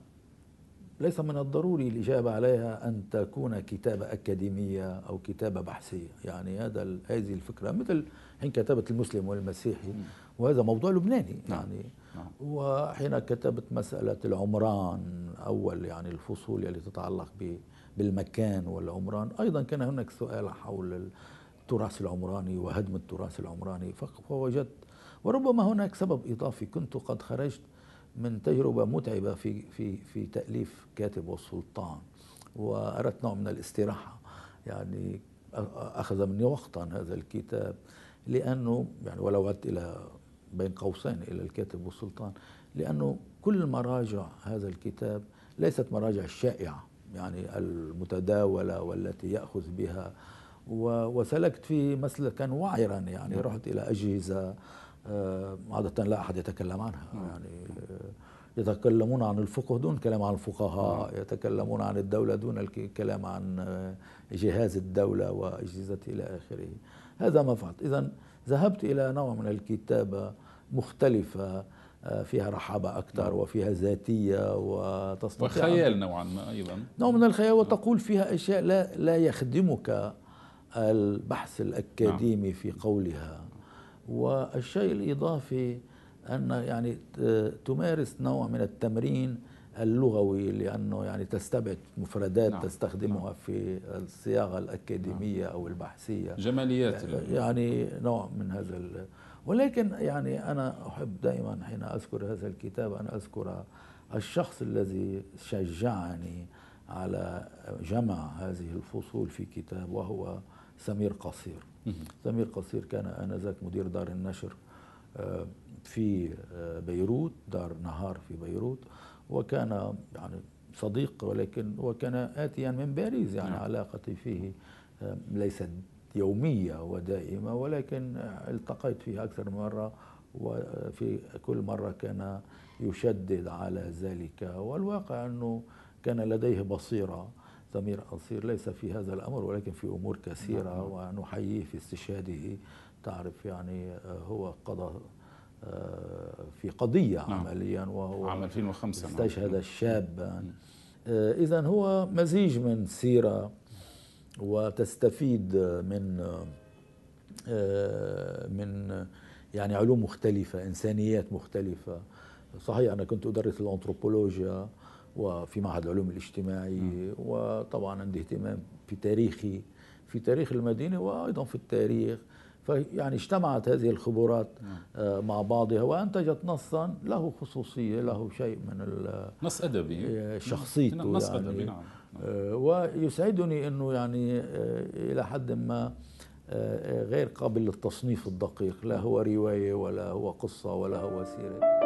Speaker 2: ليس من الضروري الإجابة عليها أن تكون كتابة أكاديمية أو كتابة بحثية يعني هذا هذه الفكرة مثل حين كتبت المسلم والمسيحي وهذا موضوع لبناني نعم، يعني نعم. وحين كتبت مسألة العمران أول يعني الفصول التي تتعلق بالمكان والعمران أيضا كان هناك سؤال حول التراث العمراني وهدم التراث العمراني فوجدت وربما هناك سبب إضافي كنت قد خرجت من تجربة متعبة في في في تأليف كاتب والسلطان وأردت نوع من الاستراحة يعني أخذ مني وقتا هذا الكتاب لأنه يعني ولو عدت إلى بين قوسين إلى الكاتب والسلطان لأنه كل مراجع هذا الكتاب ليست مراجع الشائعة يعني المتداولة والتي يأخذ بها وسلكت فيه مسلكا وعرا يعني نعم. رحت إلى أجهزة آه، عادة لا أحد يتكلم عنها نعم. يعني آه، يتكلمون عن الفقه دون كلام عن الفقهاء نعم. يتكلمون عن الدولة دون الكلام عن آه، جهاز الدولة وأجهزة إلى آخره هذا ما فعلت إذا ذهبت إلى نوع من الكتابة مختلفة فيها رحابة أكثر نعم. وفيها ذاتية وتستطيع وخيال نوعا ما أيضا نوع من الخيال وتقول فيها أشياء لا, لا يخدمك البحث الأكاديمي في قولها والشيء الإضافي أن يعني تمارس نوع من التمرين اللغوي لأنه يعني تستبعد مفردات نعم. تستخدمها نعم. في الصياغة الأكاديمية نعم. أو البحثية
Speaker 1: جماليات يعني
Speaker 2: نوع من هذا ال... ولكن يعني أنا أحب دائما حين أذكر هذا الكتاب أن أذكر الشخص الذي شجعني على جمع هذه الفصول في كتاب وهو سمير قصير سمير قصير كان آنذاك مدير دار النشر آه، في آه، بيروت دار نهار في بيروت وكان يعني صديق ولكن وكان آتيا من باريس يعني نعم. علاقتي فيه آه، ليست يومية ودائمة ولكن التقيت فيه أكثر من مرة وفي كل مرة كان يشدد على ذلك والواقع أنه كان لديه بصيرة سمير قصير ليس في هذا الأمر ولكن في أمور كثيرة نعم. ونحييه في استشهاده تعرف يعني آه، هو قضى آه، في قضية نعم. عمليا وهو عام 2005 نعم. استشهد نعم. الشاب نعم. آه، إذا هو مزيج من سيرة وتستفيد من من يعني علوم مختلفة إنسانيات مختلفة صحيح أنا كنت أدرس الأنثروبولوجيا وفي معهد العلوم الاجتماعي وطبعا عندي اهتمام في تاريخي في تاريخ المدينة وأيضا في التاريخ فيعني اجتمعت هذه الخبرات آه، مع بعضها وانتجت نصا له خصوصيه له شيء من
Speaker 1: نص ادبي آه،
Speaker 2: شخصيته نص يعني ادبي نعم آه، ويسعدني انه يعني الى حد ما غير قابل للتصنيف الدقيق لا هو روايه ولا هو قصه ولا هو سيره